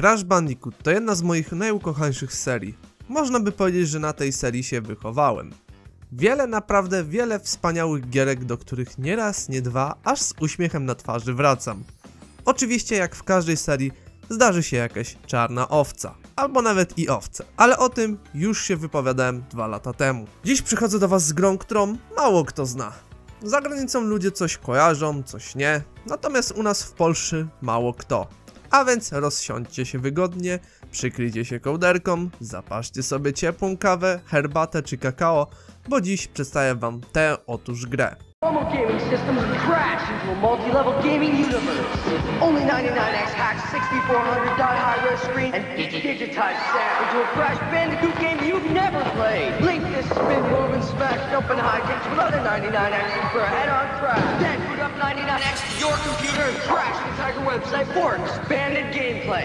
Crash Bandicoot to jedna z moich najukochańszych serii. Można by powiedzieć, że na tej serii się wychowałem. Wiele, naprawdę wiele wspaniałych gierek, do których nie raz, nie dwa, aż z uśmiechem na twarzy wracam. Oczywiście jak w każdej serii zdarzy się jakaś czarna owca, albo nawet i owce, ale o tym już się wypowiadałem dwa lata temu. Dziś przychodzę do was z grą, którą mało kto zna. Za granicą ludzie coś kojarzą, coś nie, natomiast u nas w Polsce mało kto. A więc rozsiądźcie się wygodnie, przykryjcie się kołderką, zapaszcie sobie ciepłą kawę, herbatę czy kakao, bo dziś przedstawię wam tę otóż grę. Only spin woven smack up high kicks with other 99 for a head-on crash. Then boot up 99X to your computer and crash the Tiger website for expanded gameplay.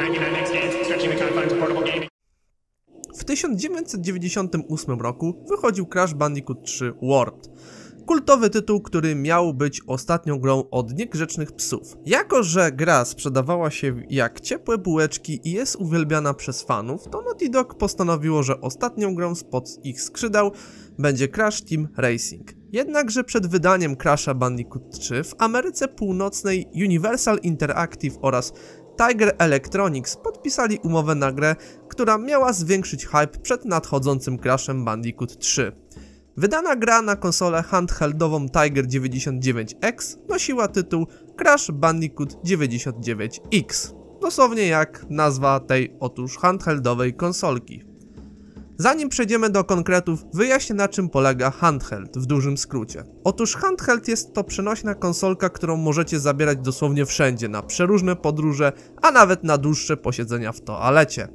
99X stretching the confines of portable gaming. W 1998 roku wychodził Crash Bandicoot 3 World kultowy tytuł, który miał być ostatnią grą od Niegrzecznych Psów. Jako, że gra sprzedawała się jak ciepłe bułeczki i jest uwielbiana przez fanów, to Naughty Dog postanowiło, że ostatnią grą spod ich skrzydeł będzie Crash Team Racing. Jednakże przed wydaniem Crasha Bandicoot 3 w Ameryce Północnej Universal Interactive oraz Tiger Electronics podpisali umowę na grę, która miała zwiększyć hype przed nadchodzącym Crashem Bandicoot 3. Wydana gra na konsolę handheldową Tiger 99X nosiła tytuł Crash Bandicoot 99X, dosłownie jak nazwa tej otóż handheldowej konsolki. Zanim przejdziemy do konkretów, wyjaśnię na czym polega handheld w dużym skrócie. Otóż handheld jest to przenośna konsolka, którą możecie zabierać dosłownie wszędzie, na przeróżne podróże, a nawet na dłuższe posiedzenia w toalecie.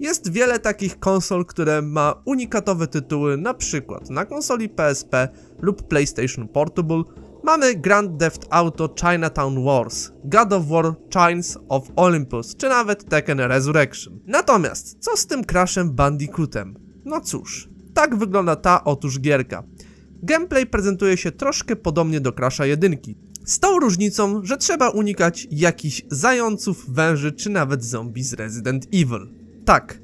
Jest wiele takich konsol, które ma unikatowe tytuły, na przykład na konsoli PSP lub PlayStation Portable mamy Grand Theft Auto Chinatown Wars, God of War Chains of Olympus, czy nawet Tekken Resurrection. Natomiast, co z tym Crashem Bandicootem? No cóż, tak wygląda ta otóż gierka. Gameplay prezentuje się troszkę podobnie do Crasha 1, z tą różnicą, że trzeba unikać jakichś zająców, węży czy nawet zombie z Resident Evil. Tak,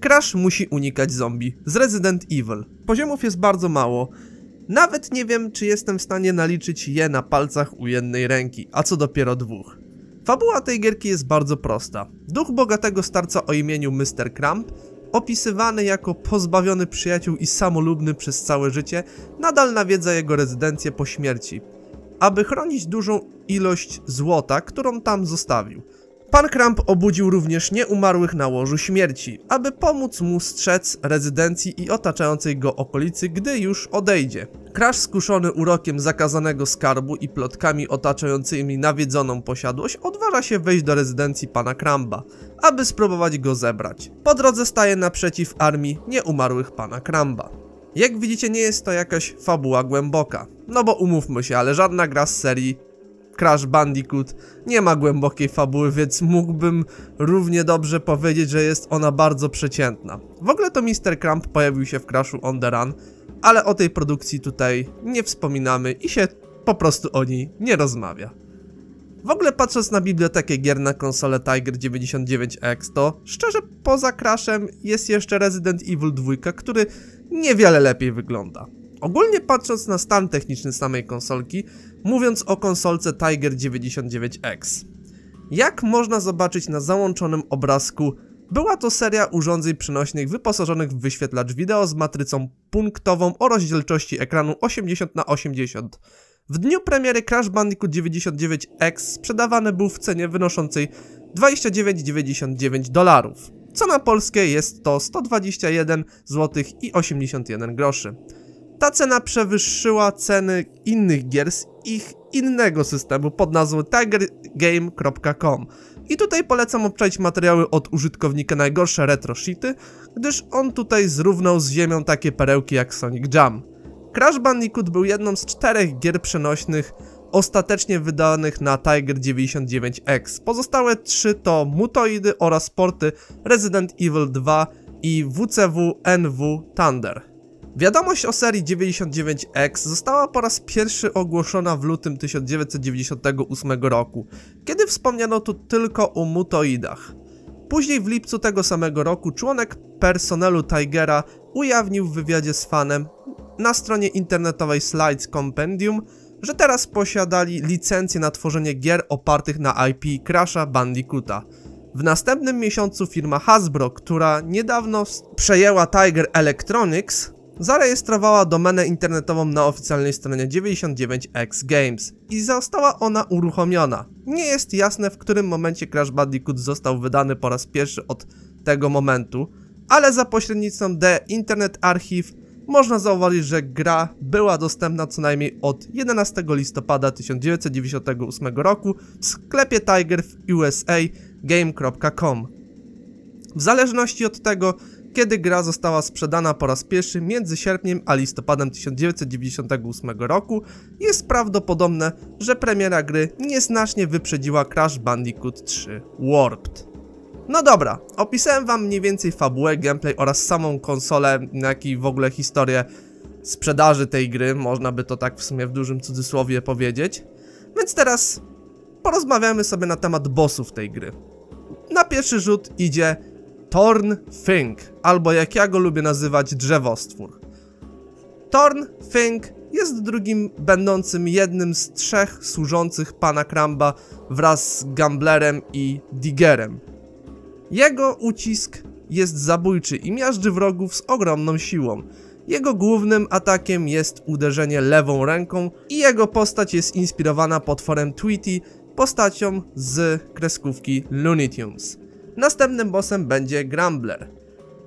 Crash musi unikać zombie z Resident Evil. Poziomów jest bardzo mało. Nawet nie wiem, czy jestem w stanie naliczyć je na palcach u jednej ręki, a co dopiero dwóch. Fabuła tej gierki jest bardzo prosta. Duch bogatego starca o imieniu Mr. Crump, opisywany jako pozbawiony przyjaciół i samolubny przez całe życie, nadal nawiedza jego rezydencję po śmierci, aby chronić dużą ilość złota, którą tam zostawił. Pan Kramp obudził również nieumarłych na łożu śmierci, aby pomóc mu strzec rezydencji i otaczającej go okolicy, gdy już odejdzie. Crash skuszony urokiem zakazanego skarbu i plotkami otaczającymi nawiedzoną posiadłość odważa się wejść do rezydencji pana Kramba, aby spróbować go zebrać. Po drodze staje naprzeciw armii nieumarłych pana Kramba. Jak widzicie nie jest to jakaś fabuła głęboka, no bo umówmy się, ale żadna gra z serii Crash Bandicoot nie ma głębokiej fabuły, więc mógłbym równie dobrze powiedzieć, że jest ona bardzo przeciętna. W ogóle to Mr. Crump pojawił się w Crashu On The Run, ale o tej produkcji tutaj nie wspominamy i się po prostu o niej nie rozmawia. W ogóle patrząc na bibliotekę gier na konsolę Tiger 99X to szczerze poza Crashem jest jeszcze Resident Evil 2, który niewiele lepiej wygląda. Ogólnie patrząc na stan techniczny samej konsolki, mówiąc o konsolce Tiger 99X. Jak można zobaczyć na załączonym obrazku, była to seria urządzeń przenośnych wyposażonych w wyświetlacz wideo z matrycą punktową o rozdzielczości ekranu 80x80. W dniu premiery Crash Bandicoot 99X sprzedawany był w cenie wynoszącej 29,99 dolarów, co na polskie jest to 121 zł i 81 groszy. Ta cena przewyższyła ceny innych gier z ich innego systemu pod nazwą tigergame.com. I tutaj polecam obczaić materiały od użytkownika najgorsze retro shity, gdyż on tutaj zrównał z ziemią takie perełki jak Sonic Jam. Crash Bandicoot był jedną z czterech gier przenośnych ostatecznie wydanych na Tiger 99X. Pozostałe trzy to Mutoidy oraz porty Resident Evil 2 i WCW NW Thunder. Wiadomość o serii 99X została po raz pierwszy ogłoszona w lutym 1998 roku, kiedy wspomniano tu tylko o mutoidach. Później w lipcu tego samego roku członek personelu Tigera ujawnił w wywiadzie z fanem na stronie internetowej Slides Compendium, że teraz posiadali licencję na tworzenie gier opartych na IP Crasha Bandicoota. W następnym miesiącu firma Hasbro, która niedawno przejęła Tiger Electronics, zarejestrowała domenę internetową na oficjalnej stronie 99X Games i została ona uruchomiona. Nie jest jasne w którym momencie Crash Bandicoot został wydany po raz pierwszy od tego momentu, ale za pośrednictwem The Internet Archive można zauważyć, że gra była dostępna co najmniej od 11 listopada 1998 roku w sklepie Tiger w USA game.com. W zależności od tego, kiedy gra została sprzedana po raz pierwszy między sierpniem a listopadem 1998 roku, jest prawdopodobne, że premiera gry nieznacznie wyprzedziła Crash Bandicoot 3 Warped. No dobra, opisałem wam mniej więcej fabułę, gameplay oraz samą konsolę, jak i w ogóle historię sprzedaży tej gry, można by to tak w sumie w dużym cudzysłowie powiedzieć. Więc teraz porozmawiamy sobie na temat bossów tej gry. Na pierwszy rzut idzie Torn Fink, albo jak ja go lubię nazywać drzewostwór. Torn Fink jest drugim będącym jednym z trzech służących pana Kramba wraz z Gamblerem i Diggerem. Jego ucisk jest zabójczy i miażdży wrogów z ogromną siłą. Jego głównym atakiem jest uderzenie lewą ręką i jego postać jest inspirowana potworem Tweety, postacią z kreskówki Looney Tunes. Następnym bossem będzie Grumbler.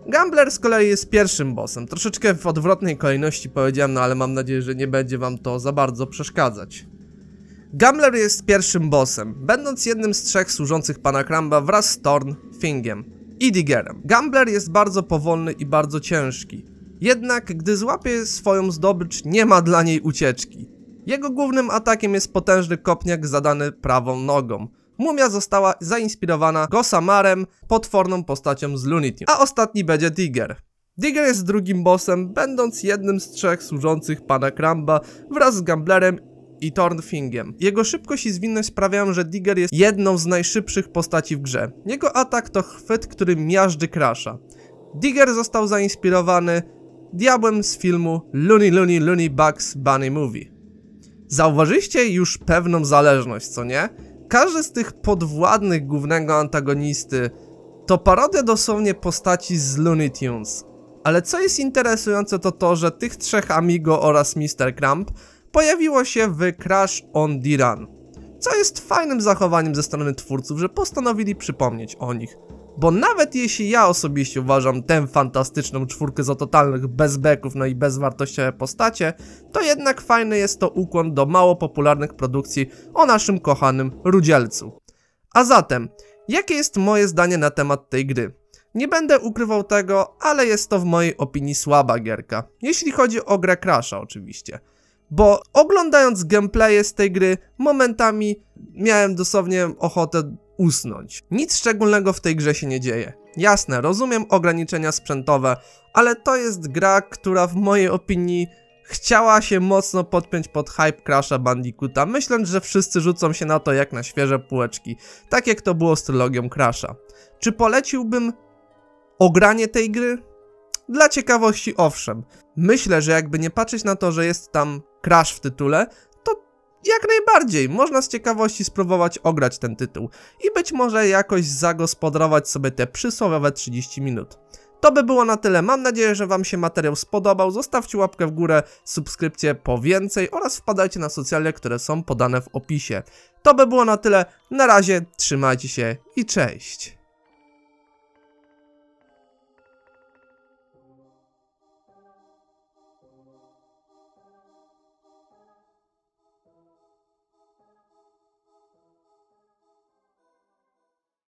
Gambler z kolei jest pierwszym bossem. Troszeczkę w odwrotnej kolejności powiedziałem, no ale mam nadzieję, że nie będzie wam to za bardzo przeszkadzać. Gambler jest pierwszym bossem, będąc jednym z trzech służących pana Kramba wraz z Thorn, Fingiem i Diggerem. Gambler jest bardzo powolny i bardzo ciężki. Jednak gdy złapie swoją zdobycz, nie ma dla niej ucieczki. Jego głównym atakiem jest potężny kopniak zadany prawą nogą. Mumia została zainspirowana Gosamarem, potworną postacią z Looney Tunes. A ostatni będzie Digger. Digger jest drugim bossem, będąc jednym z trzech służących pana Kramba wraz z Gamblerem i Thornfingiem. Jego szybkość i zwinność sprawiają, że Digger jest jedną z najszybszych postaci w grze. Jego atak to chwyt, który miażdży Crasha. Digger został zainspirowany diabłem z filmu Looney Looney Looney Bugs Bunny Movie. Zauważyliście już pewną zależność, co nie? Każdy z tych podwładnych głównego antagonisty to parodia dosłownie postaci z Looney Tunes. Ale co jest interesujące to to, że tych trzech Amigo oraz Mr. Crump pojawiło się w Crash on Diran. Co jest fajnym zachowaniem ze strony twórców, że postanowili przypomnieć o nich. Bo nawet jeśli ja osobiście uważam tę fantastyczną czwórkę za totalnych bezbeków, no i bezwartościowe postacie, to jednak fajny jest to ukłon do mało popularnych produkcji o naszym kochanym Rudzielcu. A zatem, jakie jest moje zdanie na temat tej gry? Nie będę ukrywał tego, ale jest to w mojej opinii słaba gierka. Jeśli chodzi o grę Crasha oczywiście. Bo oglądając gameplaye z tej gry, momentami miałem dosłownie ochotę usnąć. Nic szczególnego w tej grze się nie dzieje. Jasne, rozumiem ograniczenia sprzętowe, ale to jest gra, która w mojej opinii chciała się mocno podpiąć pod hype Crasha Bandicoota, myśląc, że wszyscy rzucą się na to jak na świeże półeczki, tak jak to było z trylogią Crasha. Czy poleciłbym ogranie tej gry? Dla ciekawości owszem. Myślę, że jakby nie patrzeć na to, że jest tam Crash w tytule, jak najbardziej, można z ciekawości spróbować ograć ten tytuł i być może jakoś zagospodarować sobie te przysłowiowe 30 minut. To by było na tyle, mam nadzieję, że Wam się materiał spodobał, zostawcie łapkę w górę, subskrypcję po więcej oraz wpadajcie na socjale, które są podane w opisie. To by było na tyle, na razie, trzymajcie się i cześć!